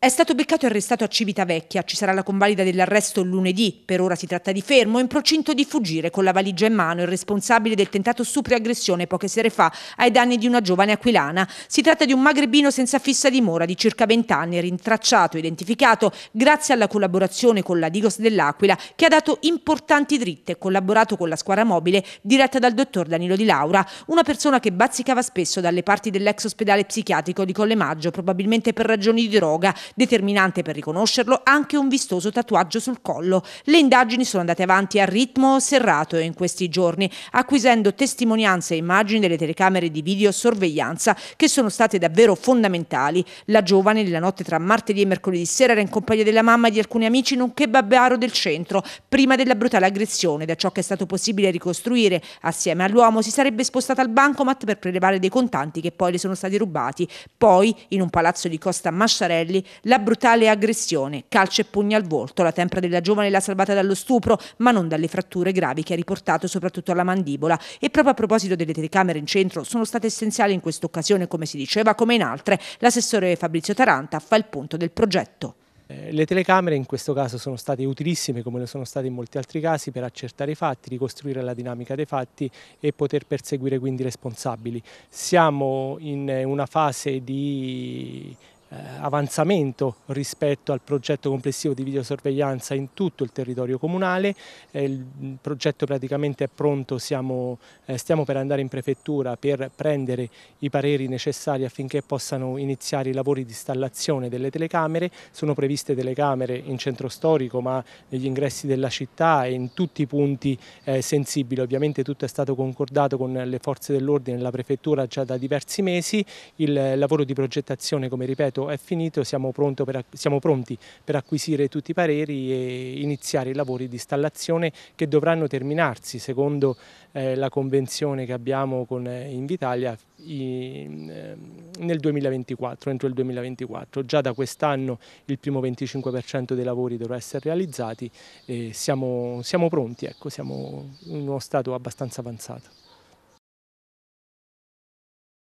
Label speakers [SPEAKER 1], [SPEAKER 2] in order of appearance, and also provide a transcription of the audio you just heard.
[SPEAKER 1] È stato beccato e arrestato a Civitavecchia, ci sarà la convalida dell'arresto lunedì, per ora si tratta di fermo, in procinto di fuggire con la valigia in mano il responsabile del tentato stupro poche sere fa ai danni di una giovane aquilana. Si tratta di un magrebino senza fissa dimora di circa 20 anni, rintracciato e identificato grazie alla collaborazione con la Digos dell'Aquila che ha dato importanti dritte e collaborato con la squadra mobile diretta dal dottor Danilo Di Laura, una persona che bazzicava spesso dalle parti dell'ex ospedale psichiatrico di Collemaggio, probabilmente per ragioni di droga Determinante per riconoscerlo anche un vistoso tatuaggio sul collo. Le indagini sono andate avanti a ritmo serrato in questi giorni, acquisendo testimonianze e immagini delle telecamere di videosorveglianza che sono state davvero fondamentali. La giovane nella notte tra martedì e mercoledì sera era in compagnia della mamma e di alcuni amici nonché babbaro del centro, prima della brutale aggressione. Da ciò che è stato possibile ricostruire, assieme all'uomo si sarebbe spostata al bancomat per prelevare dei contanti che poi le sono stati rubati. Poi, in un palazzo di Costa Masciarelli, la brutale aggressione, calcio e pugni al volto, la tempra della giovane l'ha salvata dallo stupro, ma non dalle fratture gravi che ha riportato soprattutto alla mandibola. E proprio a proposito delle telecamere in centro, sono state essenziali in questa occasione, come si diceva, come in altre. L'assessore Fabrizio Taranta fa il punto del progetto.
[SPEAKER 2] Eh, le telecamere in questo caso sono state utilissime, come lo sono state in molti altri casi, per accertare i fatti, ricostruire la dinamica dei fatti e poter perseguire quindi i responsabili. Siamo in una fase di eh, avanzamento rispetto al progetto complessivo di videosorveglianza in tutto il territorio comunale, eh, il progetto praticamente è pronto, siamo, eh, stiamo per andare in prefettura per prendere i pareri necessari affinché possano iniziare i lavori di installazione delle telecamere, sono previste telecamere in centro storico ma negli ingressi della città e in tutti i punti sensibili, ovviamente tutto è stato concordato con le forze dell'ordine e la prefettura già da diversi mesi, il lavoro di progettazione come ripeto tutto è finito, siamo, per, siamo, pronti per acquisire tutti i pareri e iniziare i lavori di installazione che dovranno terminarsi secondo eh, la convenzione che abbiamo con Invitalia eh, in, ehm, nel 2024, entro il 2024. Già da quest'anno il primo 25% dei lavori dovrà essere realizzati e siamo, siamo pronti, ecco, siamo in uno stato abbastanza avanzato.